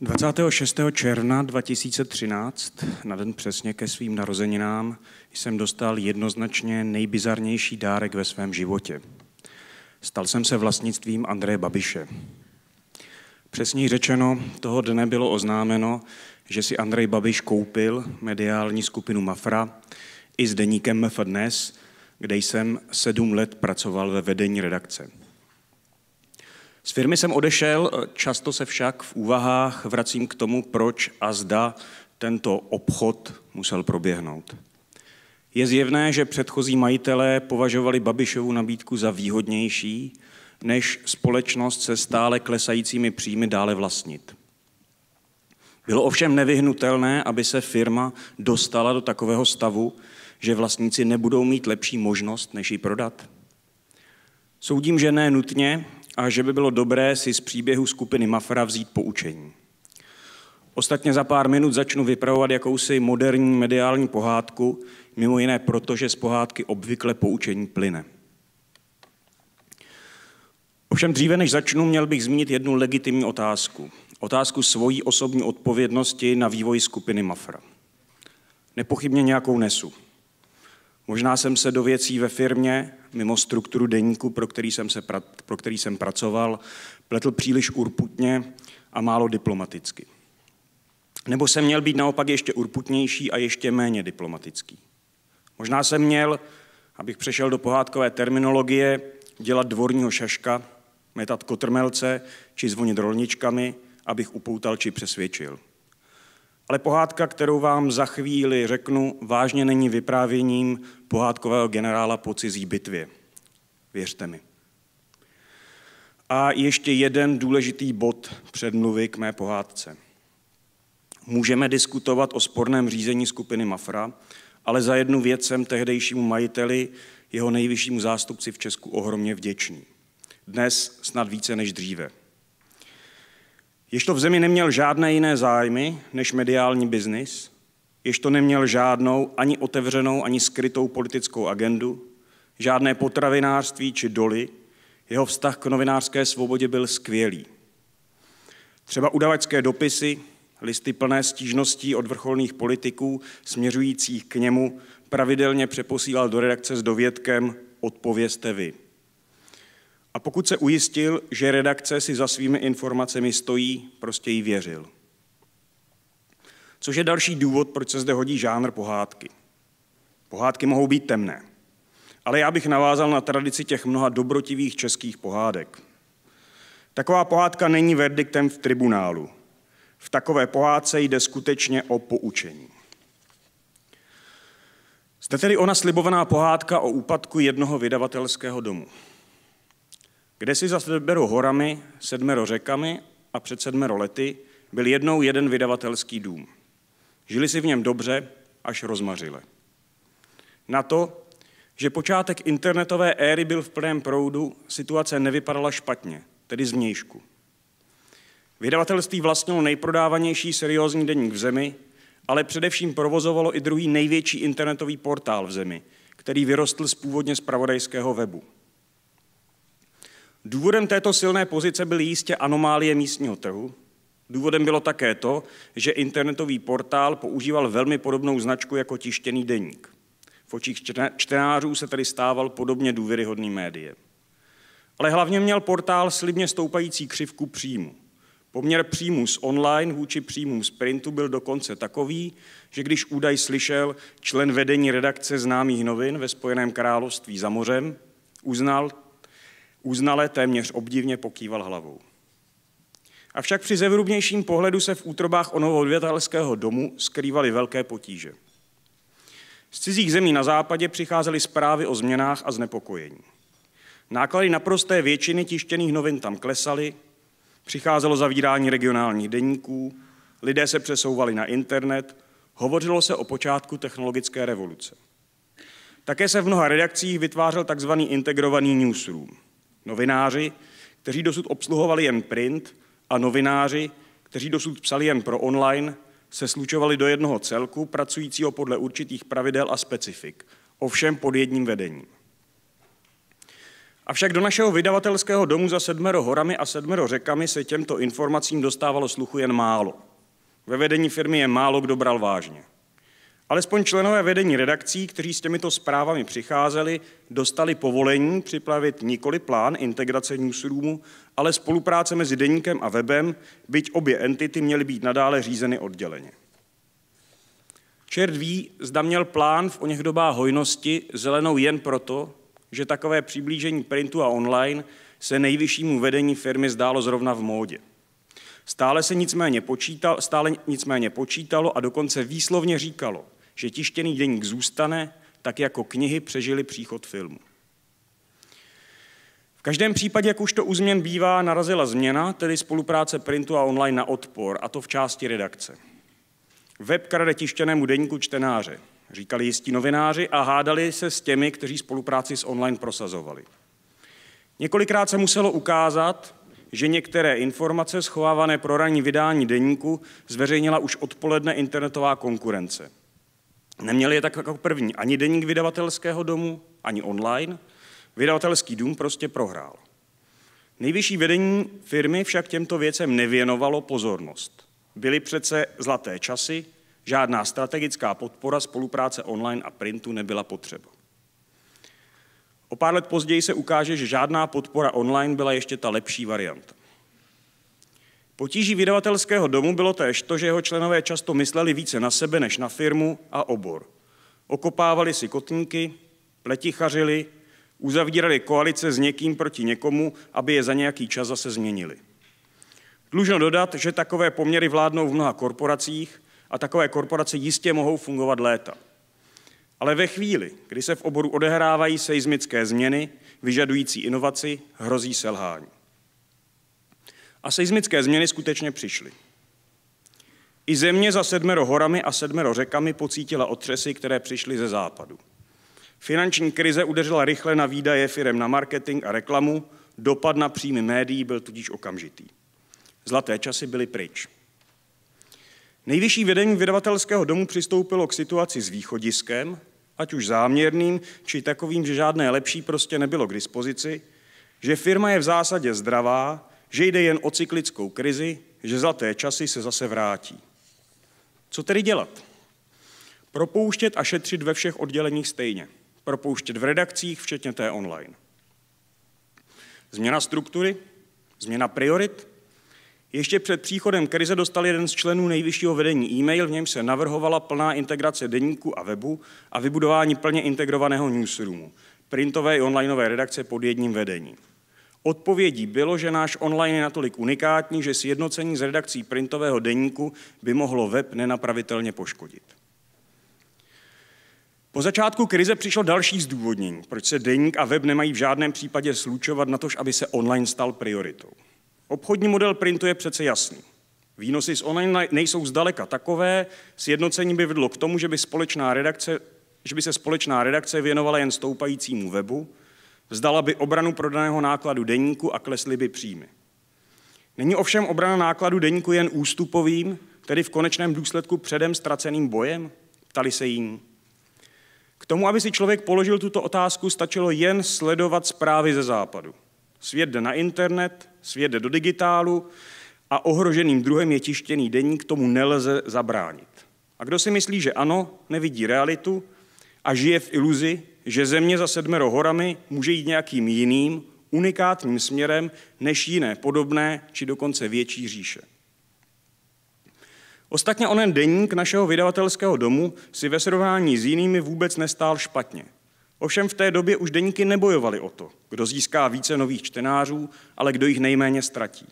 26. června 2013, na den přesně ke svým narozeninám, jsem dostal jednoznačně nejbizarnější dárek ve svém životě. Stal jsem se vlastnictvím Andreje Babiše. Přesněji řečeno, toho dne bylo oznámeno, že si Andrej Babiš koupil mediální skupinu Mafra i s deníkem MF Dnes, kde jsem sedm let pracoval ve vedení redakce. Z firmy jsem odešel, často se však v úvahách vracím k tomu, proč a zda tento obchod musel proběhnout. Je zjevné, že předchozí majitelé považovali Babišovu nabídku za výhodnější, než společnost se stále klesajícími příjmy dále vlastnit. Bylo ovšem nevyhnutelné, aby se firma dostala do takového stavu, že vlastníci nebudou mít lepší možnost, než ji prodat. Soudím, že ne nutně, a že by bylo dobré si z příběhu skupiny Mafra vzít poučení. Ostatně za pár minut začnu vypravovat jakousi moderní mediální pohádku, mimo jiné proto, že z pohádky obvykle poučení plyne. Ovšem dříve, než začnu, měl bych zmínit jednu legitimní otázku. Otázku svojí osobní odpovědnosti na vývoji skupiny Mafra. Nepochybně nějakou nesu. Možná jsem se do věcí ve firmě mimo strukturu deníku, pro který jsem, se pra, pro který jsem pracoval, pletl příliš urputně a málo diplomaticky. Nebo jsem měl být naopak ještě urputnější a ještě méně diplomatický. Možná jsem měl, abych přešel do pohádkové terminologie, dělat dvorního šaška, metat kotrmelce či zvonit rolničkami, abych upoutal či přesvědčil. Ale pohádka, kterou vám za chvíli řeknu, vážně není vyprávěním pohádkového generála po cizí bitvě. Věřte mi. A ještě jeden důležitý bod předmluvy k mé pohádce. Můžeme diskutovat o sporném řízení skupiny Mafra, ale za jednu věc jsem tehdejšímu majiteli, jeho nejvyššímu zástupci v Česku, ohromně vděčný. Dnes snad více než dříve jež to v zemi neměl žádné jiné zájmy než mediální biznis, jež to neměl žádnou ani otevřenou, ani skrytou politickou agendu, žádné potravinářství či doly, jeho vztah k novinářské svobodě byl skvělý. Třeba udavačské dopisy, listy plné stížností od vrcholných politiků směřujících k němu pravidelně přeposílal do redakce s dovědkem odpovězte vy a pokud se ujistil, že redakce si za svými informacemi stojí, prostě jí věřil. Což je další důvod, proč se zde hodí žánr pohádky. Pohádky mohou být temné, ale já bych navázal na tradici těch mnoha dobrotivých českých pohádek. Taková pohádka není verdiktem v tribunálu. V takové pohádce jde skutečně o poučení. Zde tedy ona slibovaná pohádka o úpadku jednoho vydavatelského domu. Kde si za sedmero horami, sedmero řekami a před sedmero lety byl jednou jeden vydavatelský dům. Žili si v něm dobře, až rozmařile. Na to, že počátek internetové éry byl v plném proudu, situace nevypadala špatně, tedy zvnějšku. Vydavatelství vlastnilo nejprodávanější seriózní deník v zemi, ale především provozovalo i druhý největší internetový portál v zemi, který vyrostl z původně spravodajského webu. Důvodem této silné pozice byly jistě anomálie místního trhu. Důvodem bylo také to, že internetový portál používal velmi podobnou značku jako tištěný deník. V očích čtenářů se tedy stával podobně důvěryhodný médie. Ale hlavně měl portál slibně stoupající křivku příjmu. Poměr příjmu z online vůči příjmům z printu byl dokonce takový, že když údaj slyšel člen vedení redakce známých novin ve Spojeném království za mořem, uznal Uznale téměř obdivně pokýval hlavou. Avšak při zevrubnějším pohledu se v útrobách onoho odvětelského domu skrývaly velké potíže. Z cizích zemí na západě přicházely zprávy o změnách a znepokojení. Náklady naprosté většiny tištěných novin tam klesaly, přicházelo zavírání regionálních deníků, lidé se přesouvali na internet, hovořilo se o počátku technologické revoluce. Také se v mnoha redakcích vytvářel tzv. integrovaný newsroom – Novináři, kteří dosud obsluhovali jen print a novináři, kteří dosud psali jen pro online, se slučovali do jednoho celku, pracujícího podle určitých pravidel a specifik, ovšem pod jedním vedením. Avšak do našeho vydavatelského domu za sedmero horami a sedmero řekami se těmto informacím dostávalo sluchu jen málo. Ve vedení firmy je málo kdo bral vážně. Alespoň členové vedení redakcí, kteří s těmito zprávami přicházeli, dostali povolení připravit nikoli plán integrace newsroomu, ale spolupráce mezi deníkem a webem, byť obě entity měly být nadále řízeny odděleně. Čert ví, zda měl plán v oněch dobách hojnosti zelenou jen proto, že takové přiblížení printu a online se nejvyššímu vedení firmy zdálo zrovna v módě. Stále se nicméně počítalo, stále nicméně počítalo a dokonce výslovně říkalo, že tištěný deník zůstane, tak jako knihy přežily příchod filmu. V každém případě, jak už to u změn bývá, narazila změna, tedy spolupráce printu a online na odpor, a to v části redakce. Web krade tištěnému deníku čtenáře, říkali jistí novináři a hádali se s těmi, kteří spolupráci s online prosazovali. Několikrát se muselo ukázat, že některé informace schovávané pro ranní vydání deníku zveřejnila už odpoledne internetová konkurence – Neměli je tak jako první ani deník vydavatelského domu, ani online. Vydavatelský dům prostě prohrál. Nejvyšší vedení firmy však těmto věcem nevěnovalo pozornost. Byly přece zlaté časy, žádná strategická podpora spolupráce online a printu nebyla potřeba. O pár let později se ukáže, že žádná podpora online byla ještě ta lepší varianta. Potíží vydavatelského domu bylo též to, že jeho členové často mysleli více na sebe než na firmu a obor. Okopávali si kotníky, pletichařili, uzavírali koalice s někým proti někomu, aby je za nějaký čas zase změnili. Dlužno dodat, že takové poměry vládnou v mnoha korporacích a takové korporace jistě mohou fungovat léta. Ale ve chvíli, kdy se v oboru odehrávají seismické změny, vyžadující inovaci, hrozí selhání. A seismické změny skutečně přišly. I země za sedmero horami a sedmero řekami pocítila otřesy, které přišly ze západu. Finanční krize udeřila rychle na výdaje firem na marketing a reklamu, dopad na příjmy médií byl tudíž okamžitý. Zlaté časy byly pryč. Nejvyšší vedení vydavatelského domu přistoupilo k situaci s východiskem, ať už záměrným, či takovým, že žádné lepší prostě nebylo k dispozici, že firma je v zásadě zdravá že jde jen o cyklickou krizi, že zlaté časy se zase vrátí. Co tedy dělat? Propouštět a šetřit ve všech odděleních stejně. Propouštět v redakcích, včetně té online. Změna struktury, změna priorit. Ještě před příchodem krize dostal jeden z členů nejvyššího vedení e-mail, v něm se navrhovala plná integrace denníku a webu a vybudování plně integrovaného newsroomu, printové i onlineové redakce pod jedním vedením. Odpovědí bylo, že náš online je natolik unikátní, že sjednocení s redakcí printového deníku by mohlo web nenapravitelně poškodit. Po začátku krize přišlo další zdůvodnění, proč se deník a web nemají v žádném případě slučovat na to, aby se online stal prioritou. Obchodní model printu je přece jasný. Výnosy z online nejsou zdaleka takové, sjednocení by vedlo k tomu, že by, společná redakce, že by se společná redakce věnovala jen stoupajícímu webu, Vzdala by obranu prodaného nákladu deníku a klesly by příjmy. Není ovšem obrana nákladu deníku jen ústupovým, tedy v konečném důsledku předem ztraceným bojem? Ptali se jiní. K tomu, aby si člověk položil tuto otázku, stačilo jen sledovat zprávy ze západu. Svět jde na internet, svět jde do digitálu a ohroženým druhem je tištěný deník, tomu nelze zabránit. A kdo si myslí, že ano, nevidí realitu a žije v iluzi, že země za sedmero horami může jít nějakým jiným, unikátním směrem než jiné podobné či dokonce větší říše. Ostatně onen deník našeho vydavatelského domu si ve srovnání s jinými vůbec nestál špatně. Ovšem v té době už deníky nebojovaly o to, kdo získá více nových čtenářů, ale kdo jich nejméně ztratí.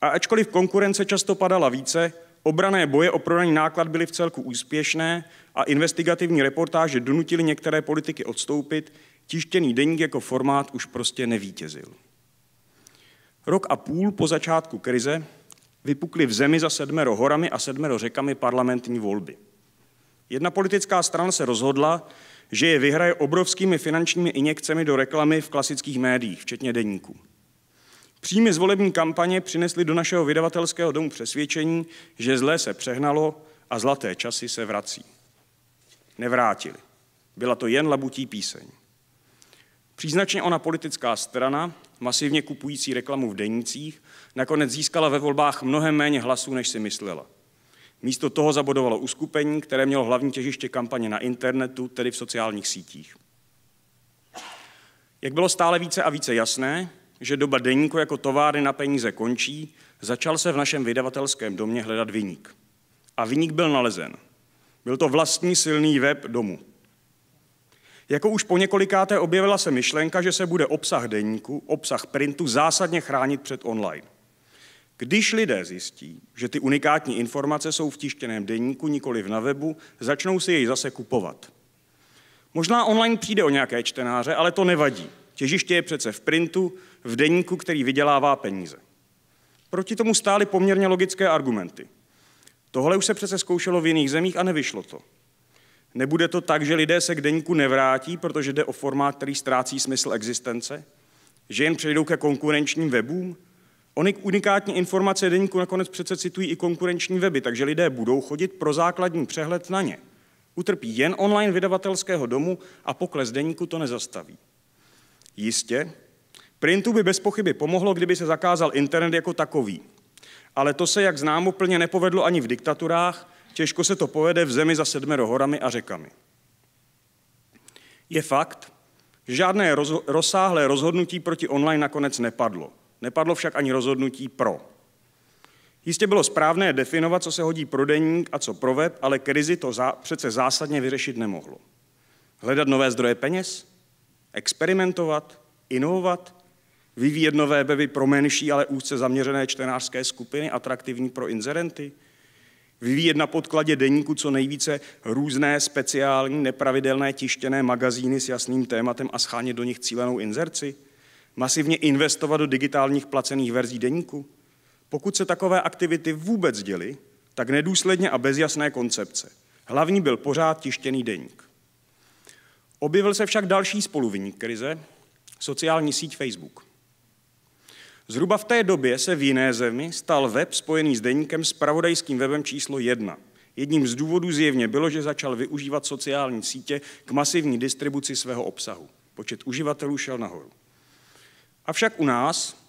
A ačkoliv konkurence často padala více, Obrané boje o prodaný náklad byly v celku úspěšné a investigativní reportáže donutily některé politiky odstoupit, tištěný deník jako formát už prostě nevítězil. Rok a půl po začátku krize vypukly v zemi za sedmero horami a sedmero řekami parlamentní volby. Jedna politická strana se rozhodla, že je vyhraje obrovskými finančními injekcemi do reklamy v klasických médiích, včetně deníků. Příjmy z volební kampaně přinesly do našeho vydavatelského domu přesvědčení, že zlé se přehnalo a zlaté časy se vrací. Nevrátili. Byla to jen labutí píseň. Příznačně ona politická strana, masivně kupující reklamu v denících, nakonec získala ve volbách mnohem méně hlasů, než si myslela. Místo toho zabodovalo uskupení, které mělo hlavní těžiště kampaně na internetu, tedy v sociálních sítích. Jak bylo stále více a více jasné, že doba deníku jako továrny na peníze končí, začal se v našem vydavatelském domě hledat vyník. A vyník byl nalezen. Byl to vlastní silný web domu. Jako už po několikáté objevila se myšlenka, že se bude obsah deníku, obsah printu zásadně chránit před online. Když lidé zjistí, že ty unikátní informace jsou v tištěném denníku, nikoli na webu, začnou si jej zase kupovat. Možná online přijde o nějaké čtenáře, ale to nevadí. Těžiště je přece v printu, v deníku, který vydělává peníze. Proti tomu stály poměrně logické argumenty. Tohle už se přece zkoušelo v jiných zemích a nevyšlo to. Nebude to tak, že lidé se k deníku nevrátí, protože jde o formát, který ztrácí smysl existence? Že jen přejdou ke konkurenčním webům? Ony unikátní informace deníku nakonec přece citují i konkurenční weby, takže lidé budou chodit pro základní přehled na ně. Utrpí jen online vydavatelského domu a pokles deníku to nezastaví. Jistě, Printu by bez pochyby pomohlo, kdyby se zakázal internet jako takový. Ale to se, jak známo, plně nepovedlo ani v diktaturách, těžko se to povede v zemi za sedmero horami a řekami. Je fakt, že žádné roz- rozsáhlé rozhodnutí proti online nakonec nepadlo. Nepadlo však ani rozhodnutí pro. Jistě bylo správné definovat, co se hodí pro deník a co pro web, ale krizi to zá- přece zásadně vyřešit nemohlo. Hledat nové zdroje peněz? Experimentovat? Inovovat? vyvíjet nové weby pro menší, ale úzce zaměřené čtenářské skupiny, atraktivní pro inzerenty, vyvíjet na podkladě deníku co nejvíce různé speciální nepravidelné tištěné magazíny s jasným tématem a schánět do nich cílenou inzerci, masivně investovat do digitálních placených verzí deníku. Pokud se takové aktivity vůbec děly, tak nedůsledně a bez jasné koncepce. Hlavní byl pořád tištěný deník. Objevil se však další spoluviník krize, sociální síť Facebook – Zhruba v té době se v jiné zemi stal web spojený s deníkem s pravodajským webem číslo 1. Jedním z důvodů zjevně bylo, že začal využívat sociální sítě k masivní distribuci svého obsahu. Počet uživatelů šel nahoru. Avšak u nás,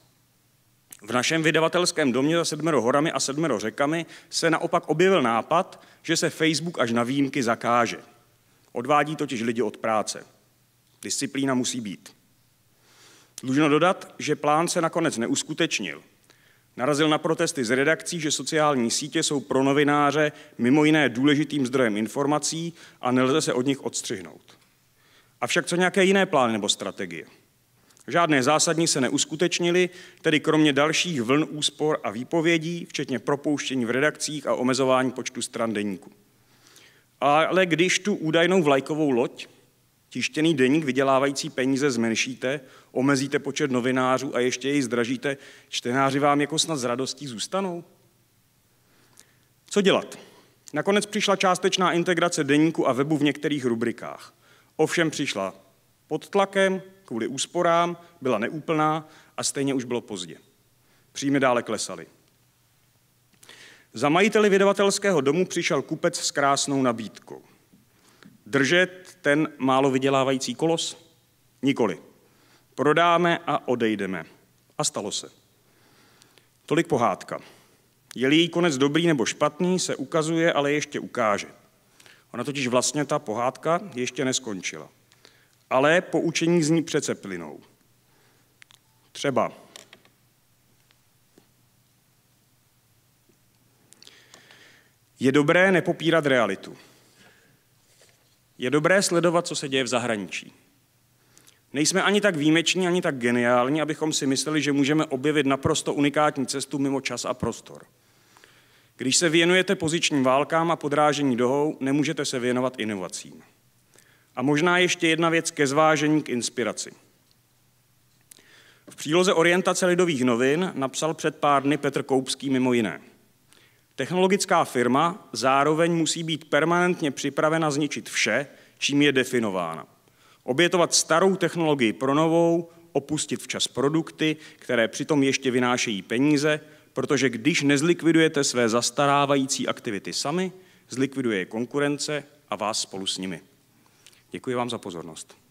v našem vydavatelském domě za sedmero horami a sedmero řekami, se naopak objevil nápad, že se Facebook až na výjimky zakáže. Odvádí totiž lidi od práce. Disciplína musí být. Dlužno dodat, že plán se nakonec neuskutečnil. Narazil na protesty z redakcí, že sociální sítě jsou pro novináře mimo jiné důležitým zdrojem informací a nelze se od nich odstřihnout. Avšak co nějaké jiné plány nebo strategie? Žádné zásadní se neuskutečnily, tedy kromě dalších vln úspor a výpovědí, včetně propouštění v redakcích a omezování počtu stran denníku. Ale když tu údajnou vlajkovou loď, Tištěný deník vydělávající peníze zmenšíte, omezíte počet novinářů a ještě jej zdražíte, čtenáři vám jako snad z radostí zůstanou? Co dělat? Nakonec přišla částečná integrace deníku a webu v některých rubrikách. Ovšem přišla pod tlakem, kvůli úsporám, byla neúplná a stejně už bylo pozdě. Příjmy dále klesaly. Za majiteli vydavatelského domu přišel kupec s krásnou nabídkou. Držet ten málo vydělávající kolos? Nikoli. Prodáme a odejdeme. A stalo se. Tolik pohádka. je její konec dobrý nebo špatný, se ukazuje, ale ještě ukáže. Ona totiž vlastně ta pohádka ještě neskončila. Ale poučení z ní přece plynou. Třeba. Je dobré nepopírat realitu je dobré sledovat, co se děje v zahraničí. Nejsme ani tak výjimeční, ani tak geniální, abychom si mysleli, že můžeme objevit naprosto unikátní cestu mimo čas a prostor. Když se věnujete pozičním válkám a podrážení dohou, nemůžete se věnovat inovacím. A možná ještě jedna věc ke zvážení k inspiraci. V příloze orientace lidových novin napsal před pár dny Petr Koupský mimo jiné – Technologická firma zároveň musí být permanentně připravena zničit vše, čím je definována. Obětovat starou technologii pro novou, opustit včas produkty, které přitom ještě vynášejí peníze, protože když nezlikvidujete své zastarávající aktivity sami, zlikviduje je konkurence a vás spolu s nimi. Děkuji vám za pozornost.